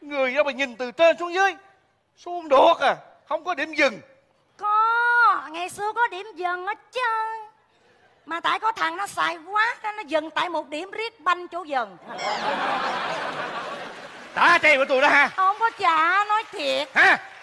người đó mà nhìn từ trên xuống dưới xuống được à không có điểm dừng có ngày xưa có điểm dừng hết chứ mà tại có thằng nó xài quá nó dừng tại một điểm riết banh chỗ dừng trả tiền của tôi đó ha không có trả nói thiệt hả